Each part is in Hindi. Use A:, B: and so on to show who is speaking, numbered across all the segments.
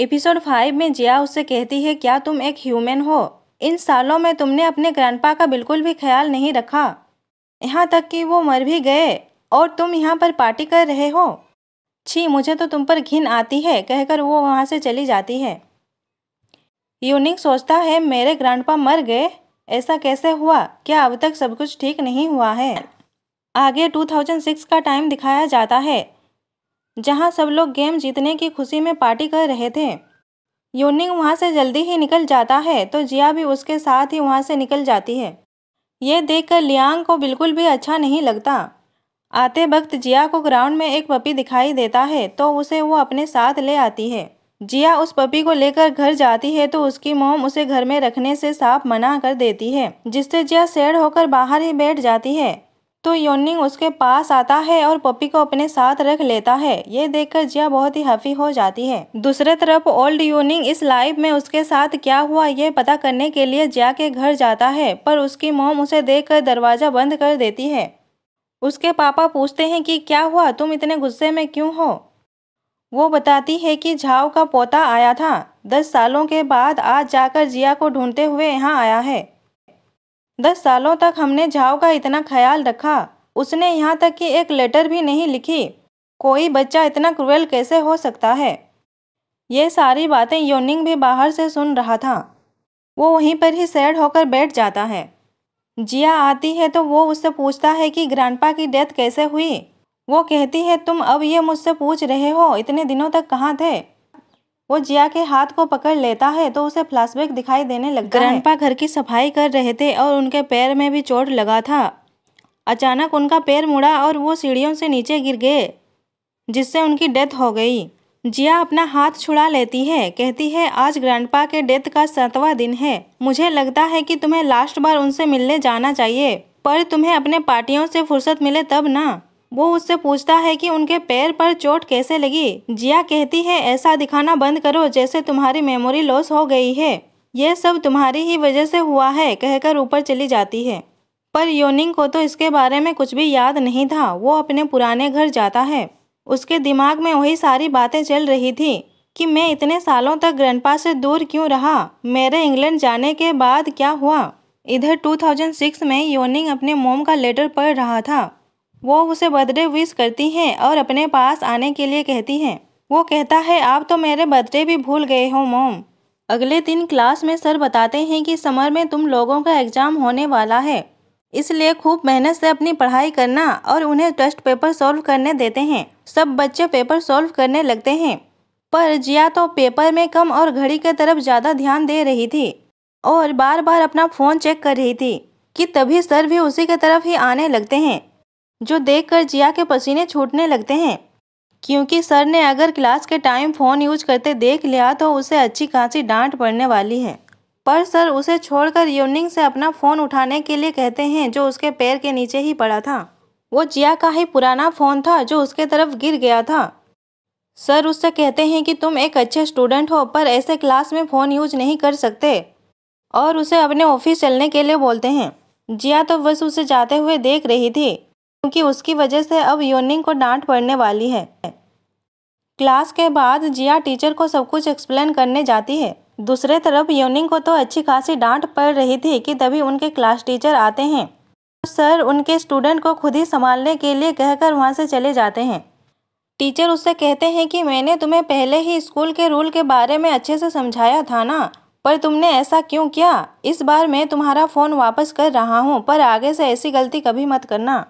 A: एपिसोड फाइव में जिया उससे कहती है क्या तुम एक ह्यूमन हो इन सालों में तुमने अपने ग्रैंडपा का बिल्कुल भी ख्याल नहीं रखा यहाँ तक कि वो मर भी गए और तुम यहाँ पर पार्टी कर रहे हो छी मुझे तो तुम पर घिन आती है कहकर वो वहाँ से चली जाती है यूनिक सोचता है मेरे ग्रैंडपा मर गए ऐसा कैसे हुआ क्या अब तक सब कुछ ठीक नहीं हुआ है आगे 2006 का टाइम दिखाया जाता है जहां सब लोग गेम जीतने की खुशी में पार्टी कर रहे थे योनिंग वहां से जल्दी ही निकल जाता है तो जिया भी उसके साथ ही वहां से निकल जाती है ये देखकर लियांग को बिल्कुल भी अच्छा नहीं लगता आते वक्त जिया को ग्राउंड में एक पपी दिखाई देता है तो उसे वो अपने साथ ले आती है जिया उस पपी को लेकर घर जाती है तो उसकी मोम उसे घर में रखने से साफ मना कर देती है जिससे जिया सैड होकर बाहर ही बैठ जाती है तो योनिंग उसके पास आता है और पपी को अपने साथ रख लेता है ये देखकर जिया बहुत ही हफी हो जाती है दूसरे तरफ ओल्ड योनिंग इस लाइफ में उसके साथ क्या हुआ ये पता करने के लिए जिया के घर जाता है पर उसकी मोम उसे देखकर दरवाजा बंद कर देती है उसके पापा पूछते हैं कि क्या हुआ तुम इतने गुस्से में क्यों हो वो बताती है कि झाव का पोता आया था दस सालों के बाद आज जाकर जिया को ढूंढते हुए यहाँ आया है दस सालों तक हमने झाव का इतना ख्याल रखा उसने यहाँ तक कि एक लेटर भी नहीं लिखी कोई बच्चा इतना क्रूएल कैसे हो सकता है ये सारी बातें योनिंग भी बाहर से सुन रहा था वो वहीं पर ही सैड होकर बैठ जाता है जिया आती है तो वो उससे पूछता है कि ग्रैंडपा की डेथ कैसे हुई वो कहती है तुम अब ये मुझसे पूछ रहे हो इतने दिनों तक कहाँ थे वो जिया के हाथ को पकड़ लेता है तो उसे फ्लैशबैक दिखाई देने लगता है ग्रैंडपा घर की सफाई कर रहे थे और उनके पैर में भी चोट लगा था अचानक उनका पैर मुड़ा और वो सीढ़ियों से नीचे गिर गए जिससे उनकी डेथ हो गई जिया अपना हाथ छुड़ा लेती है कहती है आज ग्रैंडपा के डेथ का सातवा दिन है मुझे लगता है कि तुम्हें लास्ट बार उनसे मिलने जाना चाहिए पर तुम्हें अपने पार्टियों से फुर्सत मिले तब ना वो उससे पूछता है कि उनके पैर पर चोट कैसे लगी जिया कहती है ऐसा दिखाना बंद करो जैसे तुम्हारी मेमोरी लॉस हो गई है यह सब तुम्हारी ही वजह से हुआ है कहकर ऊपर चली जाती है पर योनिंग को तो इसके बारे में कुछ भी याद नहीं था वो अपने पुराने घर जाता है उसके दिमाग में वही सारी बातें चल रही थी कि मैं इतने सालों तक ग्रैंडपा से दूर क्यों रहा मेरे इंग्लैंड जाने के बाद क्या हुआ इधर 2006 में योनिंग अपने मोम का लेटर पढ़ रहा था वो उसे बर्थडे विश करती हैं और अपने पास आने के लिए कहती हैं वो कहता है आप तो मेरे बर्थडे भी भूल गए हो मोम अगले दिन क्लास में सर बताते हैं कि समर में तुम लोगों का एग्ज़ाम होने वाला है इसलिए खूब मेहनत से अपनी पढ़ाई करना और उन्हें टेस्ट पेपर सॉल्व करने देते हैं सब बच्चे पेपर सॉल्व करने लगते हैं पर जिया तो पेपर में कम और घड़ी की तरफ ज़्यादा ध्यान दे रही थी और बार बार अपना फ़ोन चेक कर रही थी कि तभी सर भी उसी के तरफ ही आने लगते हैं जो देखकर जिया के पसीने छूटने लगते हैं क्योंकि सर ने अगर क्लास के टाइम फ़ोन यूज करते देख लिया तो उसे अच्छी खासी डांट पड़ने वाली है पर सर उसे छोड़कर यूनिंग से अपना फ़ोन उठाने के लिए कहते हैं जो उसके पैर के नीचे ही पड़ा था वो जिया का ही पुराना फ़ोन था जो उसके तरफ गिर गया था सर उससे कहते हैं कि तुम एक अच्छे स्टूडेंट हो पर ऐसे क्लास में फ़ोन यूज नहीं कर सकते और उसे अपने ऑफिस चलने के लिए बोलते हैं जिया तो बस उसे जाते हुए देख रही थी क्योंकि उसकी वजह से अब योनिंग को डांट पड़ने वाली है क्लास के बाद जिया टीचर को सब कुछ एक्सप्लेन करने जाती है दूसरे तरफ योनिंग को तो अच्छी खासी डांट पड़ रही थी कि तभी उनके क्लास टीचर आते हैं तो सर उनके स्टूडेंट को खुद ही संभालने के लिए कहकर वहाँ से चले जाते हैं टीचर उससे कहते हैं कि मैंने तुम्हें पहले ही स्कूल के रूल के बारे में अच्छे से समझाया था ना पर तुमने ऐसा क्यों किया इस बार मैं तुम्हारा फ़ोन वापस कर रहा हूँ पर आगे से ऐसी गलती कभी मत करना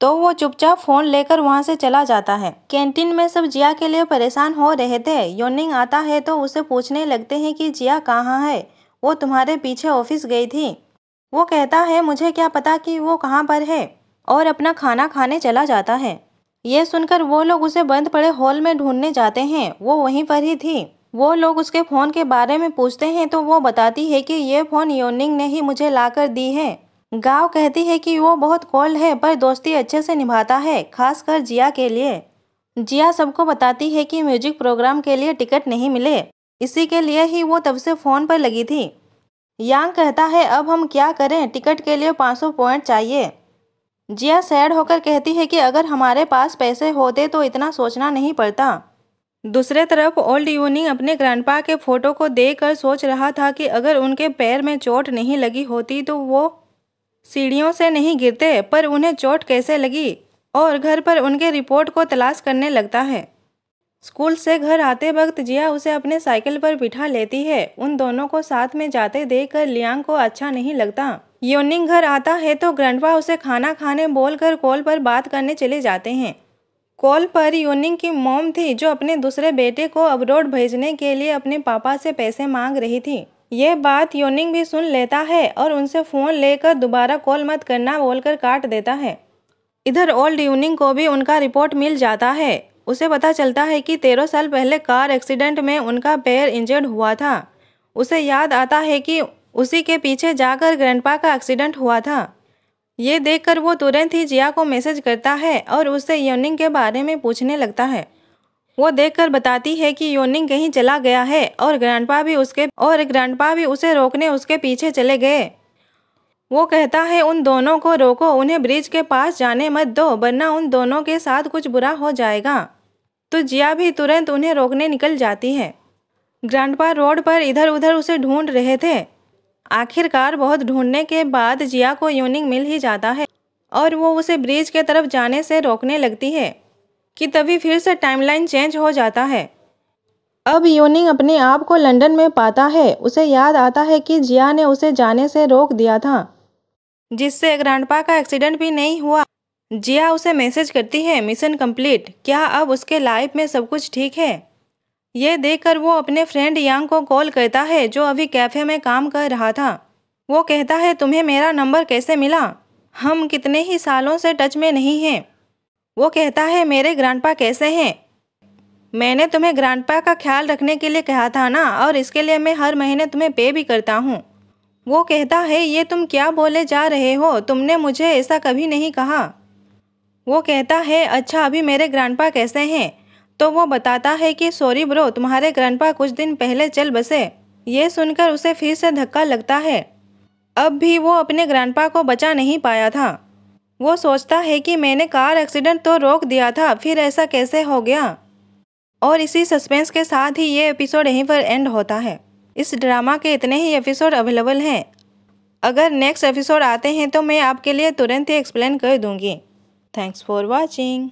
A: तो वो चुपचाप फ़ोन लेकर वहाँ से चला जाता है कैंटीन में सब जिया के लिए परेशान हो रहे थे योनिंग आता है तो उसे पूछने लगते हैं कि जिया कहाँ है वो तुम्हारे पीछे ऑफिस गई थी वो कहता है मुझे क्या पता कि वो कहाँ पर है और अपना खाना खाने चला जाता है ये सुनकर वो लोग उसे बंद पड़े हॉल में ढूंढने जाते हैं वो वहीं पर ही थी वो लोग उसके फ़ोन के बारे में पूछते हैं तो वो बताती है कि ये फ़ोन योनिंग ने ही मुझे लाकर दी है गांव कहती है कि वो बहुत कोल्ड है पर दोस्ती अच्छे से निभाता है खासकर जिया के लिए जिया सबको बताती है कि म्यूजिक प्रोग्राम के लिए टिकट नहीं मिले इसी के लिए ही वो तब से फ़ोन पर लगी थी यांग कहता है अब हम क्या करें टिकट के लिए 500 पॉइंट चाहिए जिया सैड होकर कहती है कि अगर हमारे पास पैसे होते तो इतना सोचना नहीं पड़ता दूसरे तरफ ओल्ड यूनिंग अपने ग्रैंडपा के फ़ोटो को देख सोच रहा था कि अगर उनके पैर में चोट नहीं लगी होती तो वो सीढ़ियों से नहीं गिरते पर उन्हें चोट कैसे लगी और घर पर उनके रिपोर्ट को तलाश करने लगता है स्कूल से घर आते वक्त जिया उसे अपने साइकिल पर बिठा लेती है उन दोनों को साथ में जाते देख कर लियांग को अच्छा नहीं लगता योनिंग घर आता है तो ग्रंडवा उसे खाना खाने बोलकर कॉल पर बात करने चले जाते हैं कॉल पर योनिंग की मोम थी जो अपने दूसरे बेटे को अब्रोड भेजने के लिए अपने पापा से पैसे मांग रही थी यह बात योनिंग भी सुन लेता है और उनसे फ़ोन लेकर दोबारा कॉल मत करना बोलकर काट देता है इधर ओल्ड यूनिंग को भी उनका रिपोर्ट मिल जाता है उसे पता चलता है कि तेरह साल पहले कार एक्सीडेंट में उनका पैर इंजर्ड हुआ था उसे याद आता है कि उसी के पीछे जाकर ग्रैंडपा का एक्सीडेंट हुआ था ये देखकर वो तुरंत ही जिया को मैसेज करता है और उससे योनिंग के बारे में पूछने लगता है वो देखकर बताती है कि योनिंग कहीं चला गया है और ग्रैंडपा भी उसके और ग्रैंडपा भी उसे रोकने उसके पीछे चले गए वो कहता है उन दोनों को रोको उन्हें ब्रिज के पास जाने मत दो वरना उन दोनों के साथ कुछ बुरा हो जाएगा तो जिया भी तुरंत उन्हें रोकने निकल जाती है ग्रैंडपा रोड पर इधर उधर उसे ढूंढ रहे थे आखिरकार बहुत ढूंढने के बाद जिया को यूनिंग मिल ही जाता है और वो उसे ब्रिज के तरफ जाने से रोकने लगती है कि तभी फिर से टाइमलाइन चेंज हो जाता है अब यूनिंग अपने आप को लंदन में पाता है उसे याद आता है कि जिया ने उसे जाने से रोक दिया था जिससे ग्रांडपा का एक्सीडेंट भी नहीं हुआ जिया उसे मैसेज करती है मिशन कंप्लीट क्या अब उसके लाइफ में सब कुछ ठीक है यह देखकर वो अपने फ्रेंड यांग को कॉल करता है जो अभी कैफ़े में काम कर रहा था वो कहता है तुम्हें मेरा नंबर कैसे मिला हम कितने ही सालों से टच में नहीं हैं वो कहता है मेरे ग्रैंडपा कैसे हैं मैंने तुम्हें ग्रैंडपा का ख्याल रखने के लिए कहा था ना और इसके लिए मैं हर महीने तुम्हें पे भी करता हूँ वो कहता है ये तुम क्या बोले जा रहे हो तुमने मुझे ऐसा कभी नहीं कहा वो कहता है अच्छा अभी मेरे ग्रैंडपा कैसे हैं तो वो बताता है कि सॉरी ब्रो तुम्हारे ग्रैंडपा कुछ दिन पहले चल बसे ये सुनकर उसे फिर से धक्का लगता है अब भी वो अपने ग्रैंडपा को बचा नहीं पाया था वो सोचता है कि मैंने कार एक्सीडेंट तो रोक दिया था फिर ऐसा कैसे हो गया और इसी सस्पेंस के साथ ही ये एपिसोड यहीं पर एंड होता है इस ड्रामा के इतने ही एपिसोड अवेलेबल हैं अगर नेक्स्ट एपिसोड आते हैं तो मैं आपके लिए तुरंत ही एक्सप्लेन कर दूंगी थैंक्स फॉर वॉचिंग